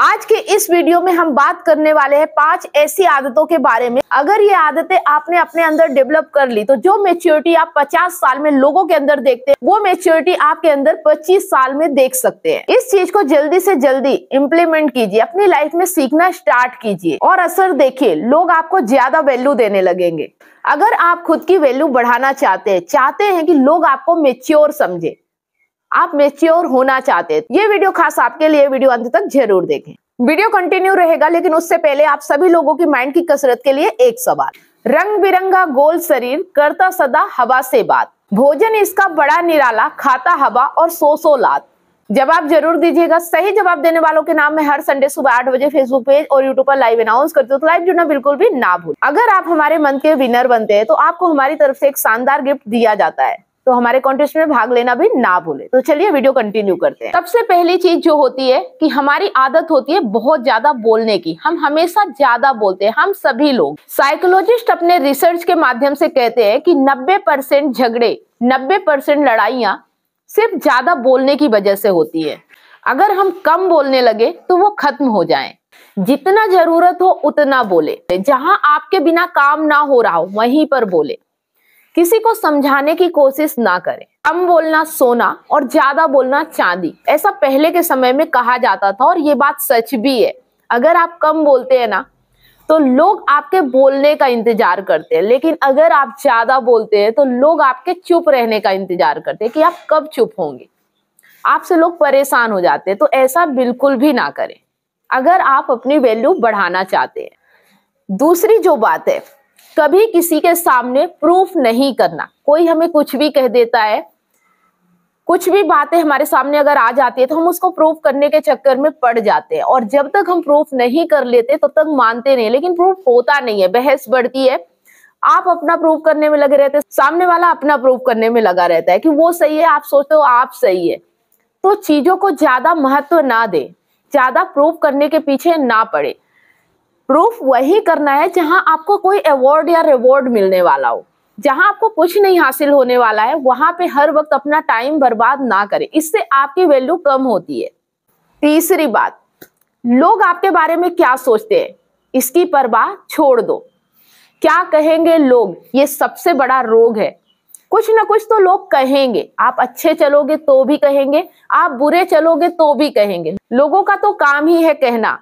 आज के इस वीडियो में हम बात करने वाले हैं पांच ऐसी आदतों के बारे में अगर ये आदतें आपने अपने अंदर डेवलप कर ली तो जो मेच्योरिटी आप 50 साल में लोगों के अंदर देखते हैं वो मेच्योरिटी आपके अंदर 25 साल में देख सकते हैं इस चीज को जल्दी से जल्दी इम्प्लीमेंट कीजिए अपनी लाइफ में सीखना स्टार्ट कीजिए और असर देखिए लोग आपको ज्यादा वैल्यू देने लगेंगे अगर आप खुद की वैल्यू बढ़ाना चाहते हैं चाहते हैं कि लोग आपको मेच्योर समझे आप मेच्योर होना चाहते हैं ये वीडियो खास आपके लिए वीडियो अंत तक जरूर देखें वीडियो कंटिन्यू रहेगा लेकिन उससे पहले आप सभी लोगों की माइंड की कसरत के लिए एक सवाल रंग बिरंगा गोल शरीर करता सदा हवा से बात भोजन इसका बड़ा निराला खाता हवा और सो सो लात जवाब जरूर दीजिएगा सही जवाब देने वालों के नाम में हर संडे सुबह आठ बजे फेसबुक पेज और यूट्यूब पर लाइव अनाउंस करती हूँ तो लाइव जुड़ना बिल्कुल भी ना भूल अगर आप हमारे मंथ के विनर बनते हैं तो आपको हमारी तरफ से एक शानदार गिफ्ट दिया जाता है तो हमारे कॉन्टेस्ट में भाग लेना भी ना भूले तो चलिए वीडियो कंटिन्यू करते हैं सबसे पहली चीज जो होती है कि हमारी आदत होती है बहुत ज्यादा बोलने की हम हमेशा ज्यादा बोलते हैं हम सभी लोग साइकोलॉजिस्ट अपने रिसर्च के माध्यम से कहते हैं कि 90 परसेंट झगड़े 90 परसेंट लड़ाइया सिर्फ ज्यादा बोलने की वजह से होती है अगर हम कम बोलने लगे तो वो खत्म हो जाए जितना जरूरत हो उतना बोले जहां आपके बिना काम ना हो रहा हो वहीं पर बोले किसी को समझाने की कोशिश ना करें कम बोलना सोना और ज्यादा बोलना चांदी ऐसा पहले के समय में कहा जाता था और ये बात सच भी है अगर आप कम बोलते हैं ना तो लोग आपके बोलने का इंतजार करते हैं लेकिन अगर आप ज्यादा बोलते हैं तो लोग आपके चुप रहने का इंतजार करते हैं कि आप कब चुप होंगे आपसे लोग परेशान हो जाते हैं तो ऐसा बिल्कुल भी ना करें अगर आप अपनी वैल्यू बढ़ाना चाहते हैं दूसरी जो बात है कभी किसी के सामने प्रूफ नहीं करना कोई हमें कुछ भी कह देता है कुछ भी बातें हमारे सामने अगर आ जाती है तो हम उसको प्रूफ करने के चक्कर में पड़ जाते हैं और जब तक हम प्रूफ नहीं कर लेते तब तो तक मानते नहीं लेकिन प्रूफ होता नहीं है बहस बढ़ती है आप अपना प्रूफ करने में लगे रहते हैं सामने वाला अपना प्रूफ करने में लगा रहता है कि वो सही है आप सोचते हो आप सही है तो चीजों को ज्यादा महत्व ना दे ज्यादा प्रूफ करने के पीछे ना पड़े प्रूफ वही करना है जहां आपको कोई अवार्ड या रिवॉर्ड मिलने वाला हो जहां आपको कुछ नहीं हासिल होने वाला है वहां पे हर वक्त अपना टाइम बर्बाद ना करें इससे आपकी वैल्यू कम होती है तीसरी बात लोग आपके बारे में क्या सोचते हैं इसकी परवाह छोड़ दो क्या कहेंगे लोग ये सबसे बड़ा रोग है कुछ ना कुछ तो लोग कहेंगे आप अच्छे चलोगे तो भी कहेंगे आप बुरे चलोगे तो भी कहेंगे लोगों का तो काम ही है कहना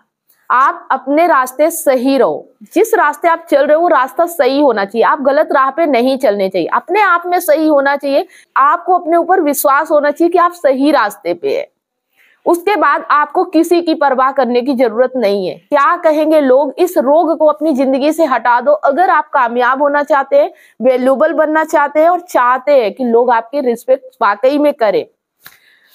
आप अपने रास्ते सही रहो जिस रास्ते आप चल रहे हो वो रास्ता सही होना चाहिए आप गलत राह पे नहीं चलने चाहिए अपने आप में सही होना चाहिए आपको अपने ऊपर विश्वास होना चाहिए कि आप सही रास्ते पे है उसके बाद आपको किसी की परवाह करने की जरूरत नहीं है क्या कहेंगे लोग इस रोग को अपनी जिंदगी से हटा दो अगर आप कामयाब होना चाहते हैं वेल्यूबल बनना चाहते हैं और चाहते हैं कि लोग आपकी रिस्पेक्ट वाकई में करें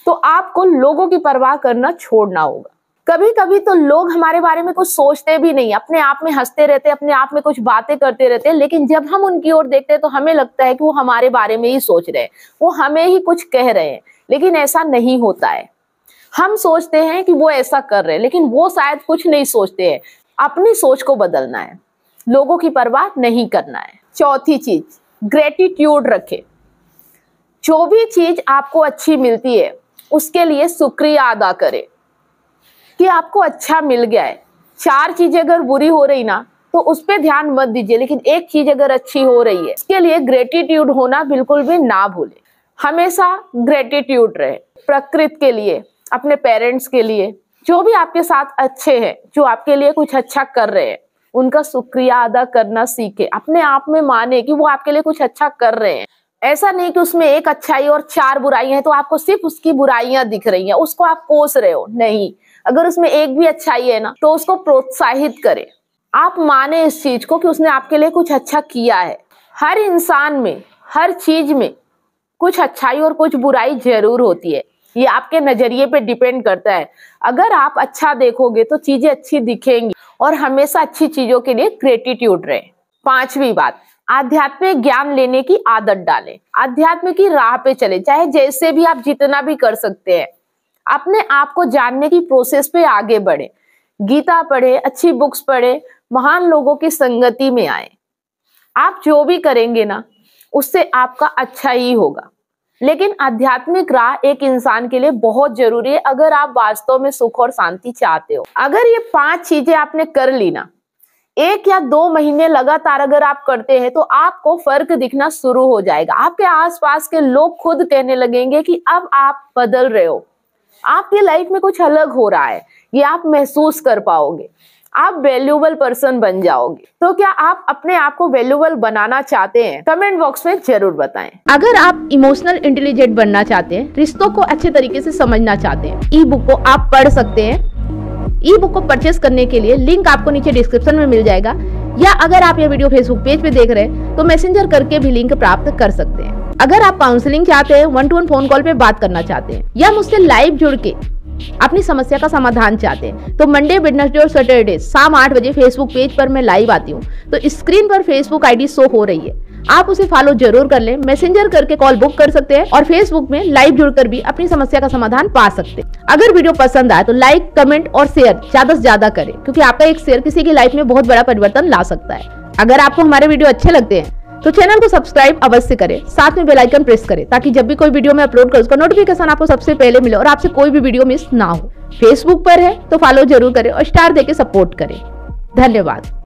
तो आपको लोगों की परवाह करना छोड़ना होगा कभी कभी तो लोग हमारे बारे में कुछ सोचते भी नहीं अपने आप में हंसते रहते अपने आप में कुछ बातें करते रहते हैं लेकिन जब हम उनकी ओर देखते हैं तो हमें लगता है कि वो हमारे बारे में ही सोच रहे हैं वो हमें ही कुछ कह रहे हैं लेकिन ऐसा नहीं होता है हम सोचते हैं कि वो ऐसा कर रहे हैं लेकिन वो शायद कुछ नहीं सोचते हैं अपनी सोच को बदलना है लोगों की परवाह नहीं करना है चौथी चीज ग्रेटिट्यूड रखे जो भी चीज आपको अच्छी मिलती है उसके लिए शुक्रिया अदा करें कि आपको अच्छा मिल गया है चार चीजें अगर बुरी हो रही ना तो उस पर ध्यान मत दीजिए लेकिन एक चीज अगर अच्छी हो रही है इसके लिए ग्रेटिट्यूड होना बिल्कुल भी ना भूले हमेशा ग्रेटिट्यूड रहे प्रकृति के लिए अपने पेरेंट्स के लिए जो भी आपके साथ अच्छे हैं जो आपके लिए कुछ अच्छा कर रहे हैं उनका शुक्रिया अदा करना सीखे अपने आप में माने कि वो आपके लिए कुछ अच्छा कर रहे हैं ऐसा नहीं कि उसमें एक अच्छाई और चार बुराइयां हैं तो आपको सिर्फ उसकी बुराइयां दिख रही हैं उसको आप कोस रहे हो नहीं अगर उसमें एक भी अच्छाई है ना तो उसको प्रोत्साहित करें आप माने इस चीज को कि उसने आपके लिए कुछ अच्छा किया है हर इंसान में हर चीज में कुछ अच्छाई और कुछ बुराई जरूर होती है ये आपके नजरिए पे डिपेंड करता है अगर आप अच्छा देखोगे तो चीजें अच्छी दिखेंगी और हमेशा अच्छी चीजों के लिए ग्रेटिट्यूड रहे पांचवी बात आध्यात्मिक ज्ञान लेने की आदत डालें आध्यात्म की राह पे चले चाहे जैसे भी आप जितना भी कर सकते हैं अपने आप को जानने की प्रोसेस पे आगे बढ़े गीता पढ़े अच्छी बुक्स पढ़े महान लोगों की संगति में आए आप जो भी करेंगे ना उससे आपका अच्छा ही होगा लेकिन आध्यात्मिक राह एक इंसान के लिए बहुत जरूरी है अगर आप वास्तव में सुख और शांति चाहते हो अगर ये पांच चीजें आपने कर ली ना एक या दो महीने लगातार अगर आप करते हैं तो आपको फर्क दिखना शुरू हो जाएगा आपके आसपास के लोग खुद कहने लगेंगे कि अब आप बदल रहे हो आपके लाइफ में कुछ अलग हो रहा है ये आप महसूस कर पाओगे आप वैल्यूबल पर्सन बन जाओगे तो क्या आप अपने आप को वैल्यूबल बनाना चाहते हैं कमेंट बॉक्स में जरूर बताएं अगर आप इमोशनल इंटेलिजेंट बनना चाहते हैं रिश्तों को अच्छे तरीके से समझना चाहते हैं ई बुक को आप पढ़ सकते हैं ई बुक को परचेस करने के लिए लिंक आपको नीचे डिस्क्रिप्शन में मिल जाएगा या अगर आप ये वीडियो फेसबुक पेज पे देख रहे हैं तो मैसेंजर करके भी लिंक प्राप्त कर सकते हैं अगर आप काउंसलिंग चाहते हैं one to one phone call पे बात करना चाहते हैं या मुझसे लाइव जुड़ के अपनी समस्या का समाधान चाहते हैं तो मंडे वेडनेसडे और सैटरडे शाम आठ बजे फेसबुक पेज पर मैं लाइव आती हूँ तो स्क्रीन पर फेसबुक आईडी शो हो रही है आप उसे फॉलो जरूर कर ले मैसेजर करके कॉल बुक कर सकते हैं और फेसबुक में लाइव जुड़कर भी अपनी समस्या का समाधान पा सकते हैं अगर वीडियो पसंद आए तो लाइक कमेंट और शेयर ज्यादा से ज्यादा करें क्योंकि आपका एक शेयर किसी की लाइफ में बहुत बड़ा परिवर्तन ला सकता है अगर आपको हमारे वीडियो अच्छे लगते हैं तो चैनल को सब्सक्राइब अवश्य करें साथ में बेल आइकन प्रेस करें ताकि जब भी कोई वीडियो मैं अपलोड करूँ उसका नोटिफिकेशन आपको सबसे पहले मिले और आपसे कोई भी वीडियो मिस ना हो फेसबुक पर है तो फॉलो जरूर करें और स्टार देके सपोर्ट करें धन्यवाद